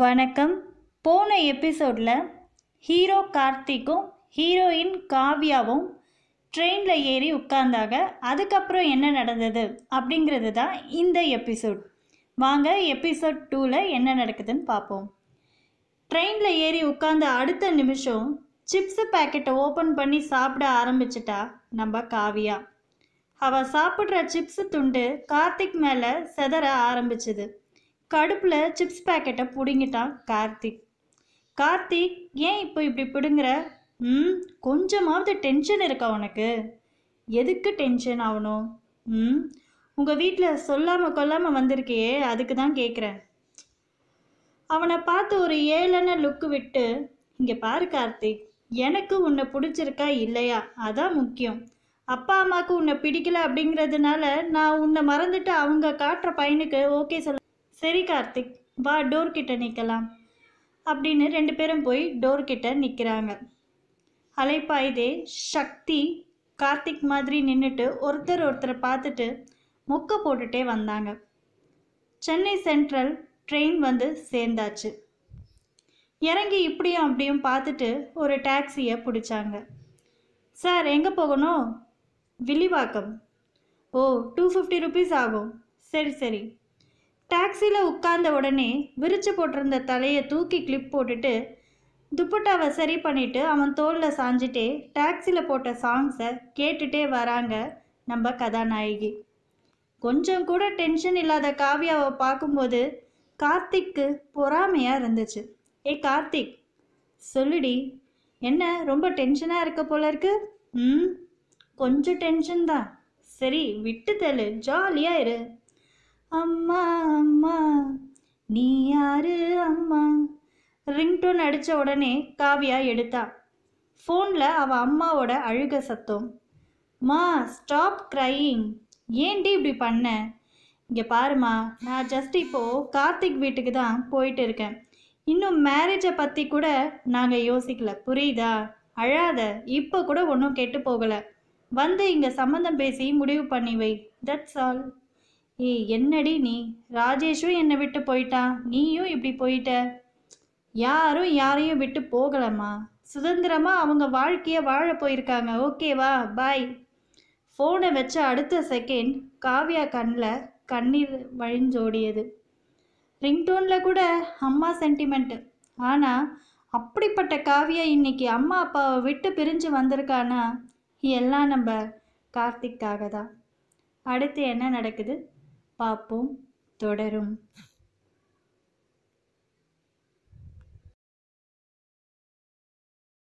வணக்கம் போன எபிசோடில் ஹீரோ கார்த்திக்கும் ஹீரோயின் காவ்யாவும் ட்ரெயினில் ஏறி உட்கார்ந்தாங்க அதுக்கப்புறம் என்ன நடந்தது அப்படிங்கிறது தான் இந்த எபிசோட் வாங்க எபிசோட் டூவில் என்ன நடக்குதுன்னு பார்ப்போம் ட்ரெயினில் ஏறி உட்கார்ந்த அடுத்த நிமிஷம் சிப்ஸு பேக்கெட்டை ஓப்பன் பண்ணி சாப்பிட ஆரம்பிச்சிட்டா நம்ம காவியா அவள் சாப்பிட்ற சிப்ஸு துண்டு கார்த்திக் மேலே செதற ஆரம்பிச்சுது கடுப்பில் சிப்ஸ் பேக்கெட்டை பிடுங்கிட்டான் கார்த்திக் கார்த்திக் ஏன் இப்போ இப்படி பிடுங்குற ம் கொஞ்சமாவது டென்ஷன் இருக்கா உனக்கு எதுக்கு டென்ஷன் ஆகணும் ம் உங்கள் வீட்டில் சொல்லாமல் கொல்லாமல் வந்திருக்கியே அதுக்கு தான் கேட்குறேன் அவனை பார்த்து ஒரு ஏழன லுக்கு விட்டு இங்கே பாரு கார்த்திக் எனக்கு உன்னை பிடிச்சிருக்கா இல்லையா அதான் முக்கியம் அப்பா அம்மாவுக்கு உன்னை பிடிக்கல அப்படிங்கிறதுனால நான் உன்னை மறந்துட்டு அவங்க காட்டுற பையனுக்கு ஓகே சொல்ல சரி கார்த்திக் வா டோர் கிட்ட நிற்கலாம் அப்படின்னு ரெண்டு பேரும் போய் டோர் கிட்ட நிற்கிறாங்க அலைப்பாய்தே சக்தி கார்த்திக் மாதிரி நின்றுட்டு ஒருத்தர் ஒருத்தரை பார்த்துட்டு முக்க போட்டுட்டே வந்தாங்க சென்னை சென்ட்ரல் ட்ரெயின் வந்து சேர்ந்தாச்சு இறங்கி இப்படியும் அப்படியும் பார்த்துட்டு ஒரு டாக்ஸியை பிடிச்சாங்க சார் எங்கே போகணும் Villivakkam oh two fifty rupees ஆகும் சரி சரி டாக்ஸியில் உட்கார்ந்த உடனே விரிச்சு போட்டிருந்த தலையை தூக்கி கிளிப் போட்டுட்டு துப்பட்டாவை சரி பண்ணிவிட்டு அவன் தோளில் சாஞ்சிட்டே டாக்ஸியில் போட்ட சாங்ஸை கேட்டுட்டே வராங்க நம்ம கதாநாயகி கொஞ்சம் கூட டென்ஷன் இல்லாத காவியாவை பார்க்கும்போது கார்த்திக்கு பொறாமையாக இருந்துச்சு ஏ கார்த்திக் சொல்லுடி என்ன ரொம்ப டென்ஷனாக இருக்க போல இருக்கு ம் கொஞ்சம் டென்ஷன் தான் சரி விட்டு தள்ளு ஜாலியாக இரு அம்மா அம்மா நீ யாரு அம்மா ரிங்டோன் அடித்த உடனே காவியா எடுத்தா ஃபோனில் அவள் அம்மாவோட அழுக சத்தம் மா ஸ்டாப் க்ரையிங் ஏண்டி இப்படி பண்ண இங்கே பாருமா நான் ஜஸ்ட் இப்போது கார்த்திக் வீட்டுக்கு தான் போயிட்டு இருக்கேன் இன்னும் மேரேஜை பற்றி கூட நாங்கள் யோசிக்கல புரியுதா அழாத இப்போ கூட ஒன்றும் கெட்டு போகலை வந்து இங்கே சம்மந்தம் பேசி முடிவு பண்ணி வை தட்ஸ் ஆல் ஏய் என்னடி நீ ராஜேஷும் என்னை விட்டு போயிட்டான் நீயும் இப்படி போயிட்ட யாரும் யாரையும் விட்டு போகலம்மா சுதந்திரமாக அவங்க வாழ்க்கையை வாழ போயிருக்காங்க ஓகேவா பாய் ஃபோனை வச்ச அடுத்த செகண்ட் காவியா கண்ணில் கண்ணீர் வழிஞ்சோடியது ரிங்டோனில் கூட அம்மா சென்டிமெண்ட்டு ஆனால் அப்படிப்பட்ட காவியா இன்னைக்கு அம்மா அப்பாவை விட்டு பிரிஞ்சு வந்திருக்கானா எல்லாம் நம்ம கார்த்திக்காக தான் அடுத்து என்ன நடக்குது பார்ப்போம் தொடரும்